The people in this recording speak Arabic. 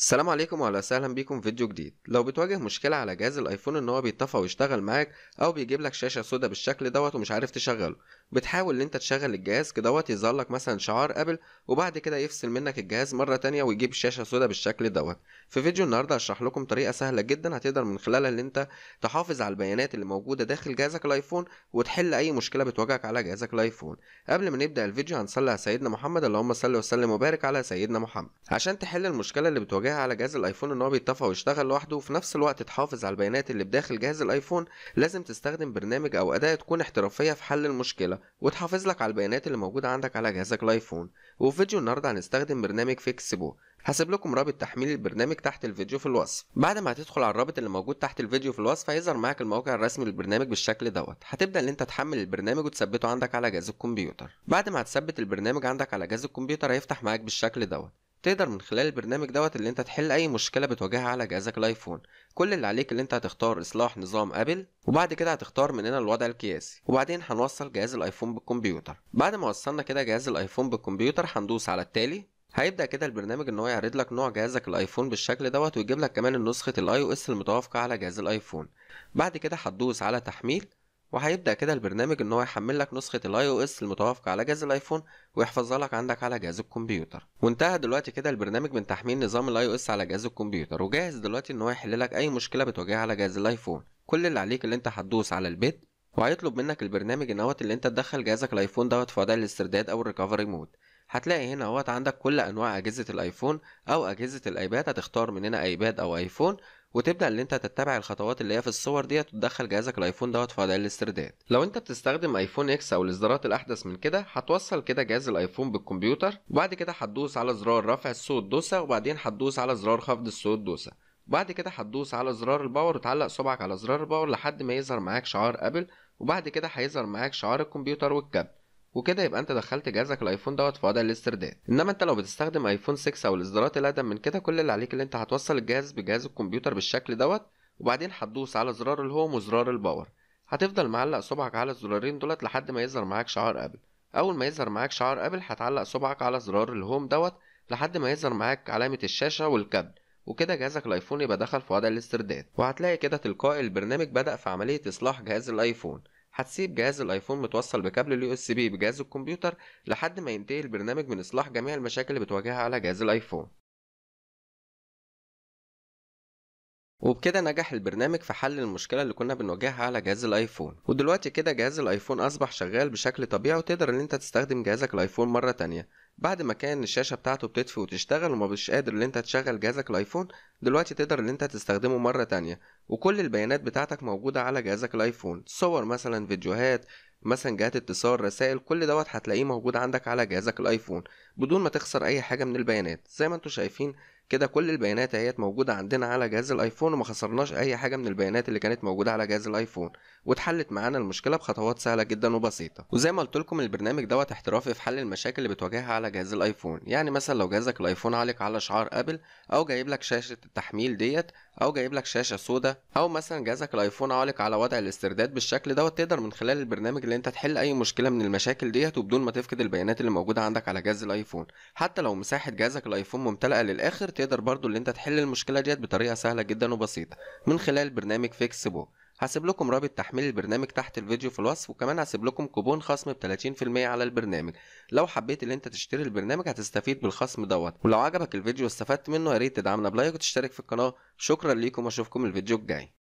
السلام عليكم واهلا وسهلا بيكم في فيديو جديد لو بتواجه مشكله على جهاز الايفون ان هو بيطفى ويشتغل معاك او بيجيب لك شاشه سودة بالشكل دوت ومش عارف تشغله بتحاول ان انت تشغل الجهاز كدوت يظهر لك مثلا شعار ابل وبعد كده يفصل منك الجهاز مره تانية ويجيب شاشه سودة بالشكل دوت في فيديو النهارده هشرح لكم طريقه سهله جدا هتقدر من خلالها ان انت تحافظ على البيانات اللي موجوده داخل جهازك الايفون وتحل اي مشكله بتواجهك على جهازك الايفون قبل ما نبدا الفيديو هنصلي على سيدنا محمد اللهم صل وسلم وبارك على سيدنا محمد عشان تحل المشكله اللي بتواجهك توجيهها على جهاز الايفون ان هو بيتطفى ويشتغل لوحده وفي نفس الوقت تحافظ على البيانات اللي بداخل جهاز الايفون لازم تستخدم برنامج او اداة تكون احترافية في حل المشكلة وتحافظ لك على البيانات اللي موجودة عندك على جهازك الايفون وفي فيديو النهاردة هنستخدم برنامج فيكسبو هسيب لكم رابط تحميل البرنامج تحت الفيديو في الوصف بعد ما هتدخل على الرابط اللي موجود تحت الفيديو في الوصف هيظهر معاك الموقع الرسمي للبرنامج بالشكل دوت هتبدا ان انت تحمل البرنامج وتثبته عندك على جهاز الكمبيوتر بعد ما هتثبت البرنامج عندك على جهاز الكمبيوتر هيفتح معاك بالشكل دوت تقدر من خلال البرنامج دوت اللي انت تحل اي مشكله بتواجهها على جهازك الايفون كل اللي عليك اللي انت هتختار اصلاح نظام ابل وبعد كده هتختار من هنا الوضع القياسي وبعدين هنوصل جهاز الايفون بالكمبيوتر بعد ما وصلنا كده جهاز الايفون بالكمبيوتر هندوس على التالي هيبدا كده البرنامج ان هو يعرض لك نوع جهازك الايفون بالشكل دوت ويجيب لك كمان نسخه الاي او اس المتوافقه على جهاز الايفون بعد كده هتدوس على تحميل وهيبدأ كده البرنامج ان هو يحمل لك نسخة الاي او اس المتوافقة على جهاز الايفون ويحفظها لك عندك على جهاز الكمبيوتر وانتهى دلوقتي كده البرنامج من تحميل نظام الاي او اس على جهاز الكمبيوتر وجاهز دلوقتي ان هو يحل لك اي مشكلة بتواجهها على جهاز الايفون كل اللي عليك اللي انت هتدوس على البيت وهيطلب منك البرنامج ان اللي انت تدخل جهازك الايفون دوت في وضع الاسترداد او الريكفري مود هتلاقي هنا اهوت عندك كل انواع اجهزه الايفون او اجهزه الايباد هتختار من هنا ايباد او ايفون وتبدا ان انت تتبع الخطوات اللي هي في الصور ديت وتدخل جهازك الايفون دوت في وضع الاسترداد لو انت بتستخدم ايفون اكس او الاصدارات الاحدث من كده هتوصل كده جهاز الايفون بالكمبيوتر وبعد كده هتدوس على زرار رفع الصوت دوسه وبعدين هتدوس على زرار خفض الصوت دوسه وبعد كده هتدوس على زرار الباور وتعلق صبعك على زرار الباور لحد ما يظهر معاك شعار ابل وبعد كده هيظهر معاك شعار الكمبيوتر والكابل وكده يبقى انت دخلت جهازك الايفون دوت في وضع الاسترداد انما انت لو بتستخدم ايفون 6 او الاصدارات الاقدم من كده كل اللي عليك اللي انت هتوصل الجهاز بجهاز الكمبيوتر بالشكل دوت وبعدين هتدوس على زرار الهوم وزرار الباور هتفضل معلق صبعك على الزرارين دولت لحد ما يظهر معاك شعار ابل اول ما يظهر معاك شعار ابل هتعلق صبعك على زرار الهوم دوت لحد ما يظهر معاك علامه الشاشه والكابل وكده جهازك الايفون يبقى دخل في وضع الاسترداد وهتلاقي كده تلقائي البرنامج بدأ في عملية إصلاح جهاز الايفون هتسيب جهاز الايفون متوصل بكابل اليو اس بي بجهاز الكمبيوتر لحد ما ينتهي البرنامج من اصلاح جميع المشاكل اللي بتواجهها على جهاز الايفون وبكده نجح البرنامج في حل المشكله اللي كنا بنواجهها على جهاز الايفون ودلوقتي كده جهاز الايفون اصبح شغال بشكل طبيعي وتقدر ان انت تستخدم جهازك الايفون مره تانية بعد ما كان الشاشه بتاعته بتطفي وتشتغل ومش قادر ان انت تشغل جهازك الايفون دلوقتي تقدر ان انت تستخدمه مره تانية وكل البيانات بتاعتك موجوده على جهازك الايفون صور مثلا فيديوهات مثلا جهات اتصال رسائل كل دوت هتلاقيه موجود عندك على جهازك الايفون بدون ما تخسر اي حاجه من البيانات زي ما انتم شايفين كده كل البيانات اهيت موجوده عندنا على جهاز الايفون وما خسرناش اي حاجه من البيانات اللي كانت موجوده على جهاز الايفون واتحلت معانا المشكله بخطوات سهله جدا وبسيطه وزي ما قلت لكم البرنامج دوت احترافي في حل المشاكل اللي بتواجهها على جهاز الايفون يعني مثلا لو جهازك الايفون عليك على شعار ابل او جايب لك شاشه التحميل ديت او جايب لك شاشه سودا او مثلا جهازك الايفون عليك على وضع الاسترداد بالشكل دوت تقدر من خلال البرنامج اللي انت تحل اي مشكله من المشاكل ديت وبدون ما تفقد البيانات اللي موجوده عندك على جهاز الايفون حتى لو مساحه جهازك الايفون ممتلئه للاخر تقدر برضو اللي انت تحل المشكله ديت بطريقه سهله جدا وبسيطه من خلال برنامج فيكس بوك هسيب لكم رابط تحميل البرنامج تحت الفيديو في الوصف وكمان هسيب لكم كوبون خصم ب 30% على البرنامج لو حبيت ان انت تشتري البرنامج هتستفيد بالخصم دوت ولو عجبك الفيديو واستفدت منه يا ريت تدعمنا بلايك وتشترك في القناه شكرا ليكم واشوفكم الفيديو الجاي